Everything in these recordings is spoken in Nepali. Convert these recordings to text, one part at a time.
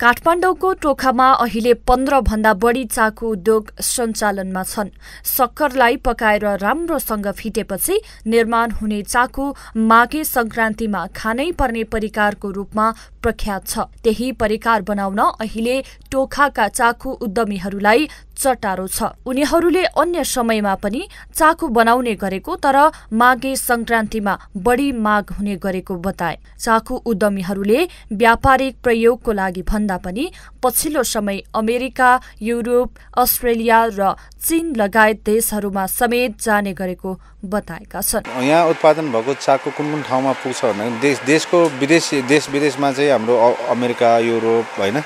काठमाडौँको टोखामा अहिले भन्दा बढी चाकु उद्योग सञ्चालनमा छन् सक्करलाई पकाएर राम्रोसँग फिटेपछि निर्माण हुने चाकु माघे संक्रान्तिमा खानै पर्ने परिकारको रूपमा प्रख्यात छ त्यही परिकार बनाउन अहिले टोखाका चाकु उद्यमीहरूलाई चटारो छ उनीहरूले अन्य समयमा पनि चाकु बनाउने गरेको तर माघे संक्रान्तिमा बढी माग हुने गरेको बताए चाकु उद्यमीहरूले व्यापारिक प्रयोगको लागि भन्दा पनि पछिल्लो समय अमेरिका युरोप अस्ट्रेलिया र चीन लगायत देशहरूमा समेत जाने गरेको बताएका छन् यहाँ उत्पादन भएको चाकु कुन कुन ठाउँमा पुग्छ भने देश देशको विदेश देश विदेशमा चाहिँ हाम्रो अमेरिका युरोप होइन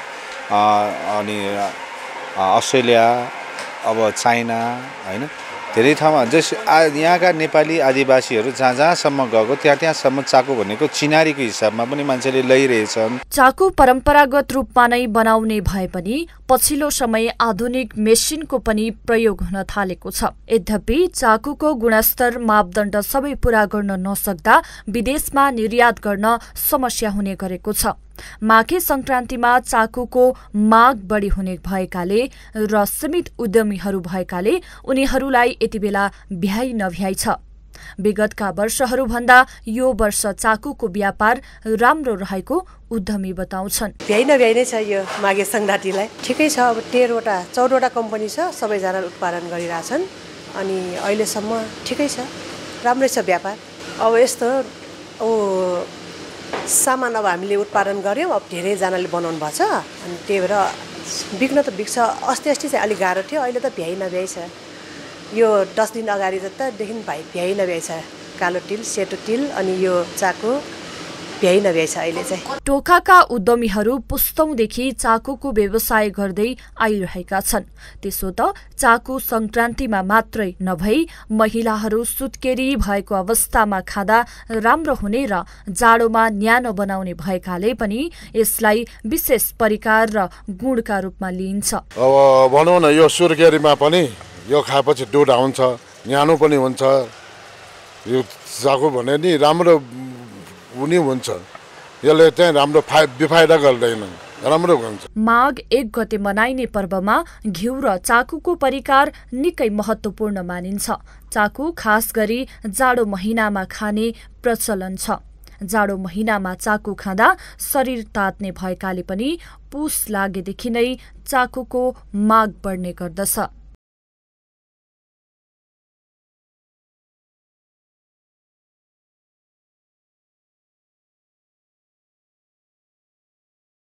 अनि अस्ट्रेलिया अब चाइना होइन धेरै ठाउँमा जस यहाँका नेपाली आदिवासीहरू जहाँ जहाँसम्म गएको त्यहाँ त्यहाँसम्म चाकु भनेको चिनारीको हिसाबमा पनि मान्छेले लैरहेछन् चाकु परम्परागत रूपमा नै बनाउने भए पनि पछिल्लो समय आधुनिक मेसिनको पनि प्रयोग हुन थालेको छ यद्यपि चाकुको गुणस्तर मापदण्ड सबै पूरा गर्न नसक्दा विदेशमा निर्यात गर्न समस्या हुने गरेको छ माघे सङ्क्रान्तिमा चाकुको माग बढी हुने भएकाले र सीमित उद्यमीहरू भएकाले उनीहरूलाई यति बेला भ्याइ नभ्याइ छ विगतका वर्षहरूभन्दा यो वर्ष चाकुको व्यापार राम्रो रहेको उद्यमी बताउँछन् भ्याइ नभ्याइ नै छ यो माघे सङ्घाटीलाई ठिकै छ अब तेह्रवटा चौधवटा कम्पनी छ सबैजना उत्पादन गरिरहेछन् अनि अहिलेसम्म ठिकै छ राम्रै छ व्यापार अब यस्तो ओ सामान अब हामीले उत्पादन गऱ्यौँ अब धेरैजनाले बनाउनु भएको छ अनि त्यही भएर बिक्न त बिक्छ अस्ति अस्ति चाहिँ अलिक गाह्रो थियो अहिले त भ्याइ नभ्याइ छ यो दस दिन अगाडि जतादेखि भाइ भ्याइ नभ्याइछ कालो टिल सेतो टिल अनि यो चाको भ्याइ नभ्याइछ अहिले चाहिँ टोखाका उद्यमीहरू पुस्तौँदेखि चाकुको व्यवसाय गर्दै आइरहेका छन् त्यसो त चाकु सङ्क्रान्तिमा मात्रै नभई महिलाहरू सुत्केरी भएको अवस्थामा खाँदा राम्रो हुने र जाडोमा न्यानो बनाउने भएकाले पनि यसलाई विशेष परिकार र गुणका रूपमा लिइन्छ अब भनौँ न यो सुत्केरीमा पनि यो खाएपछि दुध आउँछ न्यानो पनि हुन्छ यो चाकु भने नि राम्रो उनी हुन्छ यसले चाहिँ राम्रो फाइ बेफाइदा गर्दैन राम्रो हुन्छ माघ एक गते मनाइने पर्वमा घिउ र चाकुको परिकार निकै महत्त्वपूर्ण मानिन्छ चाकु खास गरी जाडो महिनामा खाने प्रचलन छ जाडो महिनामा चाकु खाँदा शरीर तात्ने भएकाले पनि पुस लागेदेखि नै चाकुको माग बढ्ने गर्दछ